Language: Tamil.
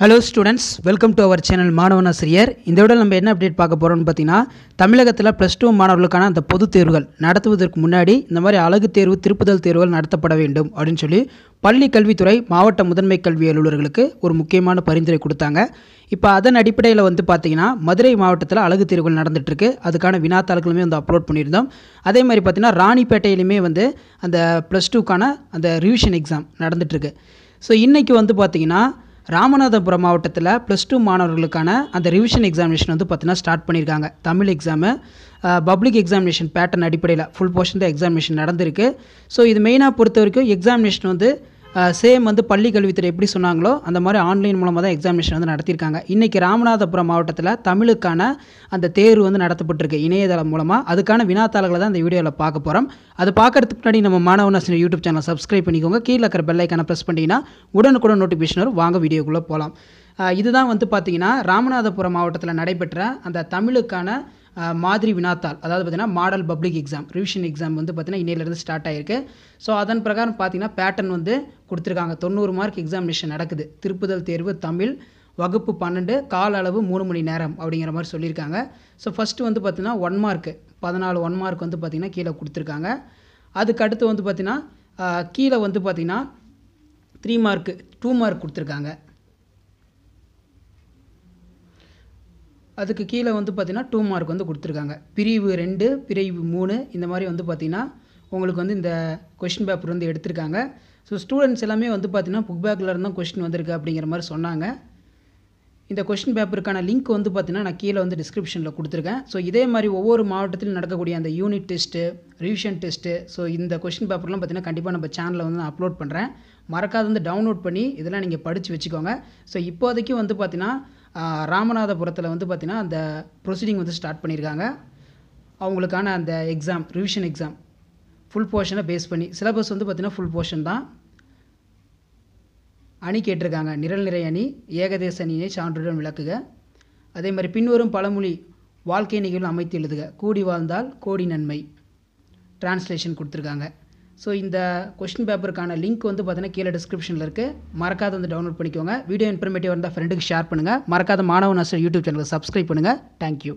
hello students welcome to our channel மாணவன் ஆசிரியர் இந்த விட நம்ம என்ன அப்டேட் பார்க்க போகிறோம்னு பார்த்தீங்கன்னா தமிழகத்தில் ப்ளஸ் டூ மாணவர்களுக்கான அந்த பொதுத் தேர்வுகள் நடத்துவதற்கு முன்னாடி இந்த மாதிரி அழகு தேர்வு திருப்புதல் தேர்வுகள் நடத்தப்பட வேண்டும் அப்படின்னு சொல்லி பள்ளி கல்வித்துறை மாவட்ட முதன்மை கல்வி அலுவலர்களுக்கு ஒரு முக்கியமான பரிந்துரை கொடுத்தாங்க இப்போ அதன் அடிப்படையில் வந்து பார்த்திங்கன்னா மதுரை மாவட்டத்தில் அழகு தேர்வுகள் நடந்துகிட்ருக்கு அதுக்கான வினாத்தாள்களுமே வந்து அப்லோட் பண்ணியிருந்தோம் அதே மாதிரி பார்த்திங்கன்னா ராணிப்பேட்டையிலுமே வந்து அந்த ப்ளஸ் டூக்கான அந்த ரிவிஷன் எக்ஸாம் நடந்துகிட்ருக்கு ஸோ இன்றைக்கி வந்து பார்த்திங்கன்னா ராமநாதபுரம் மாவட்டத்தில் ப்ளஸ் டூ மாணவர்களுக்கான அந்த ரிவிஷன் எக்ஸாமினேஷன் வந்து பார்த்தீங்கன்னா ஸ்டார்ட் பண்ணியிருக்காங்க Tamil exam public examination pattern அடிப்படையில் ஃபுல் போர்ஷன் தான் எக்ஸாமினேஷன் நடந்திருக்கு ஸோ இது மெயினாக பொறுத்த வரைக்கும் எக்ஸாமினேஷன் வந்து சேம் வந்து பள்ளி கல்வித்துறை எப்படி சொன்னாங்களோ அந்த மாதிரி ஆன்லைன் மூலமாக தான் எக்ஸாமினேஷன் வந்து நடத்தியிருக்காங்க இன்றைக்கி ராமநாதபுரம் மாவட்டத்தில் தமிழுக்கான அந்த தேர்வு வந்து நடத்தப்பட்டிருக்கு இணையதளம் மூலமாக அதுக்கான வினாத்தாள்களை தான் இந்த வீடியோவில் பார்க்க போகிறோம் அது பார்க்குறதுக்கு முன்னாடி நம்ம மாணவனாசிரியர் யூடியூப் சேனல் சப்ஸ்கிரைப் பண்ணிக்கோங்க கீழே இருக்கிற பெல்லைக்கான ப்ரெஸ் பண்ணிங்கன்னா உடனுக்குடன் நோட்டிஃபிகேஷன் வரும் வாங்க வீடியோக்குள்ளே போகலாம் இதுதான் வந்து பார்த்திங்கன்னா ராமநாதபுரம் மாவட்டத்தில் நடைபெற்ற அந்த தமிழுக்கான மாதிரி வினாத்தாள் அதாவது பார்த்திங்கன்னா model public exam revision exam வந்து பார்த்திங்கன்னா இன்னையிலருந்து ஸ்டார்ட் ஆயிருக்கு ஸோ அதன் பிரகாரம் பார்த்திங்கன்னா பேட்டர்ன் வந்து கொடுத்துருக்காங்க தொண்ணூறு மார்க் எக்ஸாமினேஷன் நடக்குது திருப்புதல் தேர்வு தமிழ் வகுப்பு பன்னெண்டு கால அளவு மூணு மணி நேரம் அப்படிங்கிற மாதிரி சொல்லியிருக்காங்க ஸோ ஃபஸ்ட்டு வந்து பார்த்திங்கன்னா ஒன் மார்க்கு பதினாலு ஒன் மார்க் வந்து பார்த்திங்கன்னா கீழே கொடுத்துருக்காங்க அதுக்கு அடுத்து வந்து பார்த்திங்கன்னா கீழே வந்து பார்த்திங்கன்னா த்ரீ மார்க்கு டூ மார்க் கொடுத்துருக்காங்க அதுக்கு கீழே வந்து பார்த்திங்கன்னா டூ மார்க் வந்து கொடுத்துருக்காங்க பிரிவு ரெண்டு பிரிவு மூணு இந்த மாதிரி வந்து பார்த்திங்கன்னா உங்களுக்கு வந்து இந்த கொஷின் பேப்பர் வந்து எடுத்திருக்காங்க ஸோ ஸ்டூடெண்ட்ஸ் எல்லாமே வந்து பார்த்திங்கன்னா புக் பேக்கில் இருந்தால் கொஷின் வந்திருக்கு அப்படிங்கிற மாதிரி சொன்னாங்க இந்த கொஷின் பேப்பருக்கான லிங்க் வந்து பார்த்திங்கன்னா நான் கீழே வந்து டிஸ்கிரிப்ஷனில் கொடுத்துருக்கேன் ஸோ இதே மாதிரி ஒவ்வொரு மாவட்டத்திலும் நடக்கக்கூடிய அந்த unit test revision test so இந்த கொஷின் பேப்பர்லாம் பார்த்திங்கன்னா கண்டிப்பாக நம்ம சேனலில் வந்து நான் அப்லோட் பண்ணுறேன் மறக்காத வந்து டவுன்லோட் பண்ணி இதெல்லாம் நீங்கள் படித்து வச்சுக்கோங்க ஸோ இப்போதைக்கு வந்து பார்த்திங்கன்னா ராமநாதபுரத்தில் வந்து பார்த்திங்கன்னா அந்த ப்ரொசீடிங் வந்து ஸ்டார்ட் பண்ணியிருக்காங்க அவங்களுக்கான அந்த எக்ஸாம் ரிவிஷன் எக்ஸாம் ஃபுல் போர்ஷனை பேஸ் பண்ணி சிலபஸ் வந்து பார்த்திங்கன்னா ஃபுல் போர்ஷன் தான் அணி கேட்டிருக்காங்க நிரல் நிறை அணி ஏகதேச அணியை சான்றுடன் விளக்குக அதே மாதிரி பின்வரும் பழமொழி வாழ்க்கை நிகழ்வு அமைத்து எழுதுக கூடி வாழ்ந்தால் கோடி நன்மை டிரான்ஸ்லேஷன் கொடுத்துருக்காங்க ஸோ இந்த கொஷின் பேப்பருக்கான லிங்க் வந்து பார்த்தீங்கன்னா கீழே டிஸ்கிரிப்ஷனில் இருக்குது மறக்காத வந்து டவுன்லோட் பண்ணிக்கோங்க வீடியோ இன்ஃபர்மேட்டிவ் இருந்தால் ஃப்ரெண்டுக்கு ஷேர் பண்ணுங்கள் மறக்காத மாணவன் அசர் யூடியூப் சேனலுக்கு சப்ஸ்கிரைப் பண்ணுங்கள் தேங்க்யூ